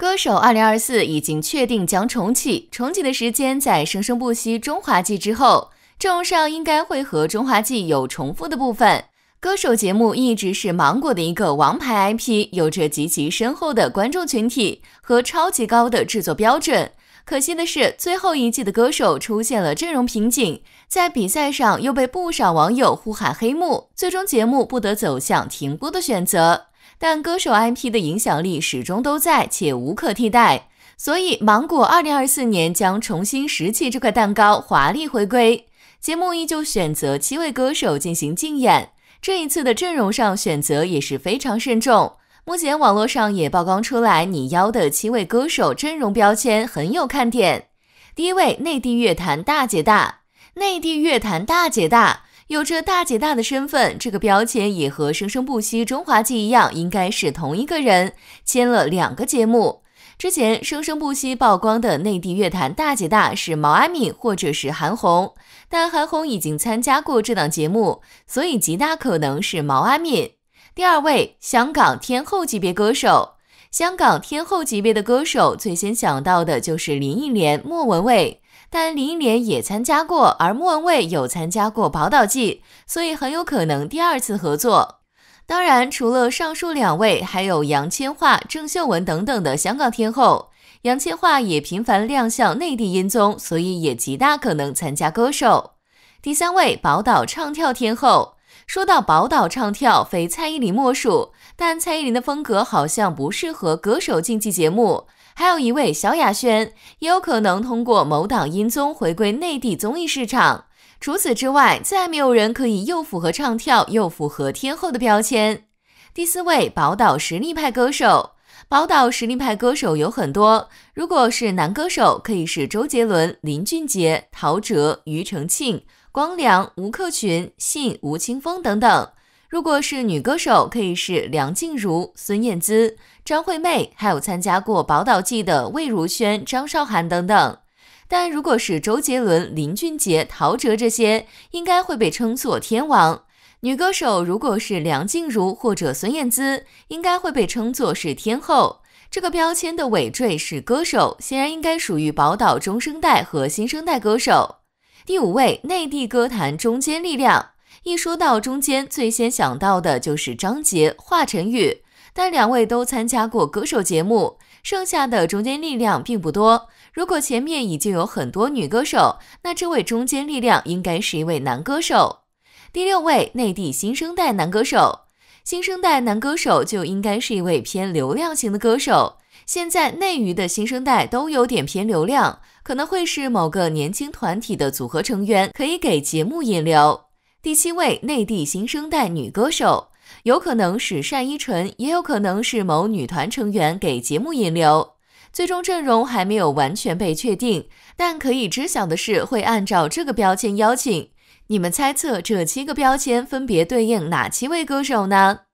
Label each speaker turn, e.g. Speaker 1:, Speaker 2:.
Speaker 1: 歌手二零二四已经确定将重启，重启的时间在《生生不息中华季》之后，阵容上应该会和《中华季》有重复的部分。歌手节目一直是芒果的一个王牌 IP，有着极其深厚的观众群体和超级高的制作标准。可惜的是，最后一季的歌手出现了阵容瓶颈，在比赛上又被不少网友呼喊黑幕，最终节目不得走向停播的选择。但歌手 IP 的影响力始终都在，且无可替代，所以芒果二零二四年将重新拾起这块蛋糕，华丽回归。节目依旧选择七位歌手进行竞演，这一次的阵容上选择也是非常慎重。目前网络上也曝光出来你邀的七位歌手阵容标签很有看点。第一位内地乐坛大姐大，内地乐坛大姐大有着大姐大的身份，这个标签也和《生生不息中华记》一样，应该是同一个人签了两个节目。之前《生生不息》曝光的内地乐坛大姐大是毛阿敏或者是韩红，但韩红已经参加过这档节目，所以极大可能是毛阿敏。第二位，香港天后级别歌手。香港天后级别的歌手，最先想到的就是林忆莲、莫文蔚。但林忆莲也参加过，而莫文蔚有参加过《宝岛记》，所以很有可能第二次合作。当然，除了上述两位，还有杨千嬅、郑秀文等等的香港天后。杨千嬅也频繁亮相内地音综，所以也极大可能参加歌手。第三位，宝岛唱跳天后。说到宝岛唱跳，非蔡依林莫属。但蔡依林的风格好像不适合歌手竞技节目。还有一位萧亚轩，也有可能通过某档音综回归内地综艺市场。除此之外，再没有人可以又符合唱跳又符合天后的标签。第四位宝岛实力派歌手，宝岛实力派歌手有很多。如果是男歌手，可以是周杰伦、林俊杰、陶喆、庾澄庆。光良、吴克群、信、吴青峰等等。如果是女歌手，可以是梁静茹、孙燕姿、张惠妹，还有参加过《宝岛记》的魏如萱、张韶涵等等。但如果是周杰伦、林俊杰、陶喆这些，应该会被称作天王。女歌手如果是梁静茹或者孙燕姿，应该会被称作是天后。这个标签的尾缀是歌手，显然应该属于宝岛中生代和新生代歌手。第五位，内地歌坛中坚力量。一说到中间，最先想到的就是张杰、华晨宇，但两位都参加过歌手节目，剩下的中坚力量并不多。如果前面已经有很多女歌手，那这位中坚力量应该是一位男歌手。第六位，内地新生代男歌手。新生代男歌手就应该是一位偏流量型的歌手。现在内娱的新生代都有点偏流量，可能会是某个年轻团体的组合成员，可以给节目引流。第七位内地新生代女歌手，有可能是单依纯，也有可能是某女团成员给节目引流。最终阵容还没有完全被确定，但可以知晓的是会按照这个标签邀请。你们猜测这七个标签分别对应哪七位歌手呢？